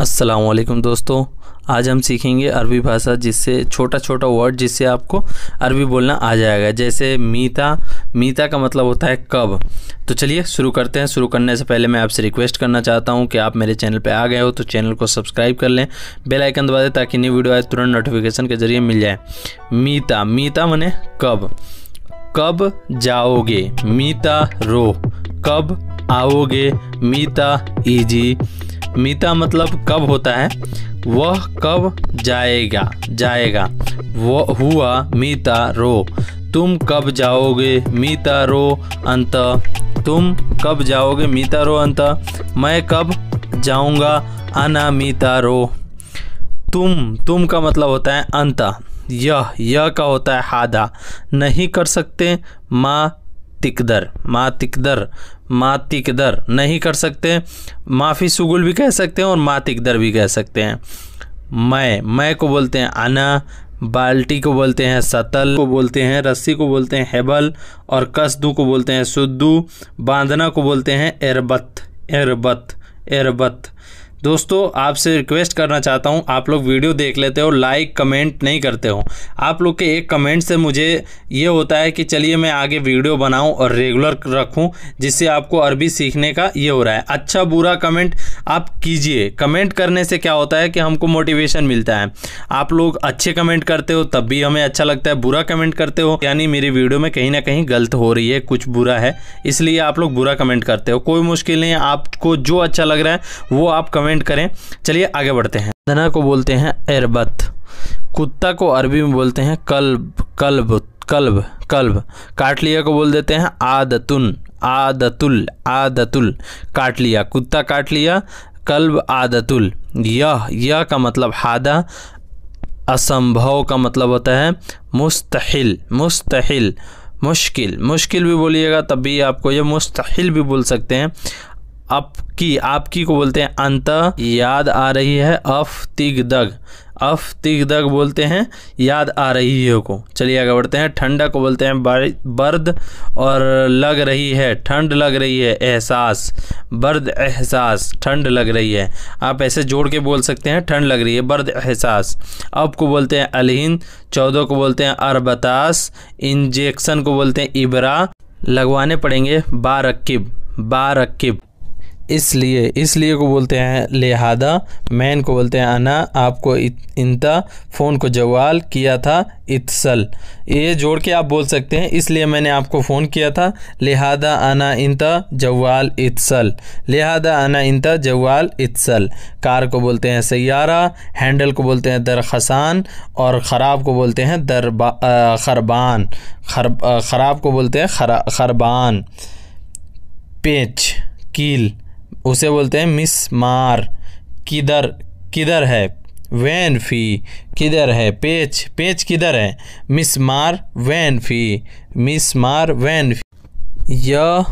असलम दोस्तों आज हम सीखेंगे अरबी भाषा जिससे छोटा छोटा वर्ड जिससे आपको अरबी बोलना आ जाएगा जैसे मीता मीता का मतलब होता है कब तो चलिए शुरू करते हैं शुरू करने से पहले मैं आपसे रिक्वेस्ट करना चाहता हूं कि आप मेरे चैनल पर आ गए हो तो चैनल को सब्सक्राइब कर लें बेल आइकन दबा दें ताकि नई वीडियो आए तुरंत नोटिफिकेशन के जरिए मिल जाए मीता मीता मने कब कब जाओगे मीता रो कब आओगे मीता ईजी मीता मतलब कब होता है वह कब जाएगा जाएगा वह हुआ मीता रो तुम कब जाओगे मीता रो अंत तुम कब जाओगे मीता रो अंत मैं कब जाऊंगा अना मीता रो तुम तुम का मतलब होता है अंत यह यह का होता है हादा नहीं कर सकते माँ तिकदर मा तिकदर मा तिकदर नहीं कर सकते माफ़ी सुगुल भी कह सकते हैं और मा तिकदर भी कह सकते हैं मैं मैं को बोलते हैं अना बाल्टी को बोलते हैं सतल को बोलते हैं रस्सी को बोलते हैं हेबल और कसदू को बोलते हैं सुद्दू बांधना को बोलते हैं एरबत एरबत एरबत दोस्तों आपसे रिक्वेस्ट करना चाहता हूँ आप लोग वीडियो देख लेते हो लाइक कमेंट नहीं करते हो आप लोग के एक कमेंट से मुझे ये होता है कि चलिए मैं आगे वीडियो बनाऊँ और रेगुलर रखूँ जिससे आपको अरबी सीखने का ये हो रहा है अच्छा बुरा कमेंट आप कीजिए कमेंट करने से क्या होता है कि हमको मोटिवेशन मिलता है आप लोग अच्छे कमेंट करते हो तब भी हमें अच्छा लगता है बुरा कमेंट करते हो यानी मेरी वीडियो में कहीं ना कहीं गलत हो रही है कुछ बुरा है इसलिए आप लोग बुरा कमेंट करते हो कोई मुश्किल नहीं आपको जो अच्छा लग रहा है वो आप कमेंट कमेंट करें चलिए आगे बढ़ते हैं धना को बोलते हैं एरबत कुत्ता को अरबी में बोलते हैं कल्ब कल्ब कल्ब कल्ब काटलिया को बोल देते हैं आदतुन आदतुल आदतुल काट लिया कुत्ता काट लिया कल्ब आदतुल यह यह का मतलब हादा असंभव का मतलब होता है मुस्तहिल मुस्तहिल मुश्किल मुश्किल भी बोलिएगा तब भी आपको ये मुस्तहिल भी बोल सकते हैं आपकी आपकी को बोलते हैं अंत याद आ रही है अफ तिग दग अफ तिग दग बोलते हैं याद आ रही है को चलिए आगे बढ़ते हैं ठंडा को बोलते हैं बर्द और लग रही है ठंड लग रही है एहसास बर्द एहसास ठंड लग रही है आप ऐसे जोड़ के बोल सकते हैं ठंड लग रही है बर्द एहसास अब को बोलते हैं अलहिंद चौदह को बोलते हैं अरबतास इंजेक्शन को बोलते हैं इबरा लगवाने पड़ेंगे बारकब बारकब इसलिए इसलिए को बोलते हैं लिहाजा मैन को बोलते हैं अना आपको इंता फ़ोन को जवाल किया था इतसल ये जोड़ के आप बोल सकते हैं इसलिए मैंने आपको फ़ोन किया था लिहाजा अना इंता जवाल इतसल लिहाजा अना इंता जवाल इतसल कार को बोलते हैं सैारा हैंडल को बोलते हैं दरखसान और ख़राब को बोलते हैं दरबा खरबान खर ख़राब को बोलते हैं खरा खरबान पेच कील उसे बोलते हैं मिस मार किधर किधर है वैन फी किधर है पेच पेच किधर है मिस मार वैन फी मिस मार वैन फी यह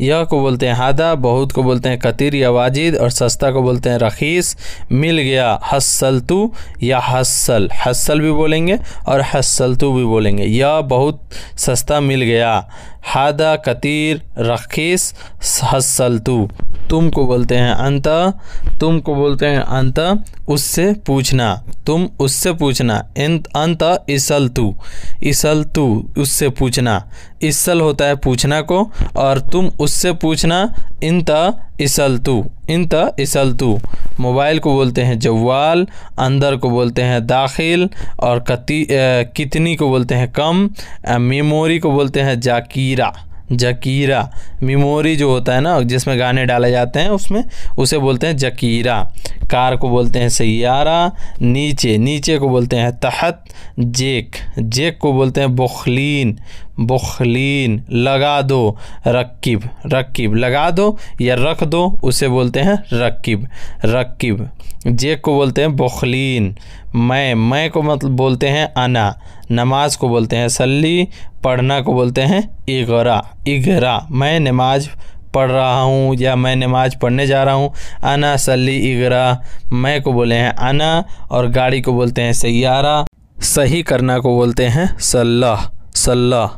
यह को बोलते हैं हादा बहुत को बोलते हैं कतिर या वाजिद और सस्ता को बोलते हैं रखीस मिल गया हसलतु या हसल हसल भी बोलेंगे और हसलतु भी बोलेंगे यह बहुत सस्ता मिल गया हादा कतिर रखीस हसलतु तुम को बोलते हैं अंत तुम को बोलते हैं अंत उससे पूछना तुम उससे पूछना अंता इसल इसलतु उससे पूछना इसल होता है पूछना को और तुम उससे पूछना इन त इसलतु इन त मोबाइल को बोलते हैं जवाल अंदर को बोलते हैं दाखिल और कति कितनी को बोलते हैं कम मेमोरी को बोलते हैं जाकीरा जकीरा मेमोरी जो होता है ना जिसमें गाने डाले जाते हैं उसमें उसे बोलते हैं जकीरा कार को बोलते हैं सैारा नीचे नीचे को बोलते हैं तहत जेक जेक को बोलते हैं बखलिन बुखलीन लगा दो रक्कीब रक्कीब लगा दो या रख दो उसे बोलते हैं रक्कीब रक्कीब जे को बोलते हैं बुखलीन मैं मैं को मतलब बोलते हैं अना नमाज को बोलते हैं सल्ली पढ़ना को बोलते हैं इगरा इगरा मैं नमाज पढ़ रहा हूँ या मैं नमाज पढ़ने जा रहा हूँ अना सली इगरा मैं को बोले हैं अना और गाड़ी को बोलते हैं सैारा सही करना को बोलते हैं सल्लाह सल्ला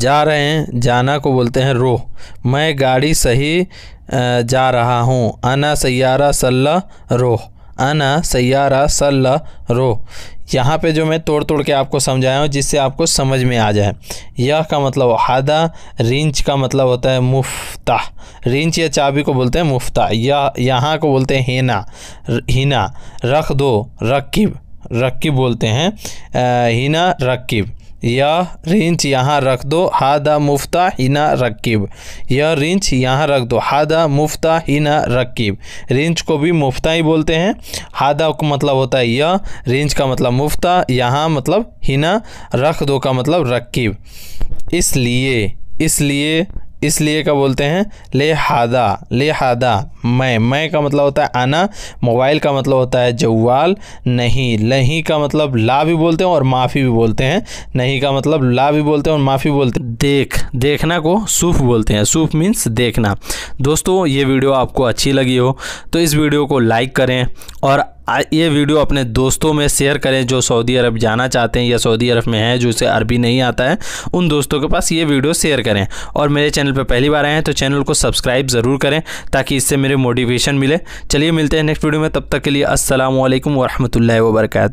जा रहे हैं जाना को बोलते हैं रो मैं गाड़ी सही जा रहा हूँ अना सयारा सल्ला रोह अना सयारा सल्ला रो यहाँ पे जो मैं तोड़ तोड़ के आपको समझाया हूँ जिससे आपको समझ में आ जाए यह का मतलब हादा रिंच का मतलब होता है मुफ्ता रिंच या चाबी को बोलते हैं मुफ्ता यह यहाँ को बोलते हैं हेना हिना रख दो रकीब रकीब बोलते हैं हिना रकीब यह रिंच यहाँ रख दो हादा मुफ्ता हिना रकीब यह रिंच यहाँ रख दो हादा मुफ्ता हिना रकीब रिंच को भी मुफ्ता ही बोलते हैं हादा का मतलब होता है यह रिंच का मतलब मुफ्ता यहाँ मतलब हिना रख दो का मतलब रकीब इसलिए इसलिए इसलिए क्या बोलते हैं ले हादा ले हादा मैं मैं का मतलब होता है आना मोबाइल का मतलब होता है जवाल नहीं नहीं का मतलब ला भी बोलते हैं और माफ़ी भी बोलते हैं नहीं का मतलब ला भी बोलते हैं और माफ़ी बोलते हैं देख देखना को सूफ बोलते हैं सूफ मीन्स देखना दोस्तों ये वीडियो आपको अच्छी लगी हो तो इस वीडियो को लाइक करें और ये वीडियो अपने दोस्तों में शेयर करें जो सऊदी अरब जाना चाहते हैं या सऊदी अरब में हैं जो उसे अरबी नहीं आता है उन दोस्तों के पास ये वीडियो शेयर करें और मेरे चैनल पर पहली बार आए हैं तो चैनल को सब्सक्राइब ज़रूर करें ताकि इससे मेरे मोटिवेशन मिले चलिए मिलते हैं नेक्स्ट वीडियो में तब तक के लिए असलम वरहमल वर्का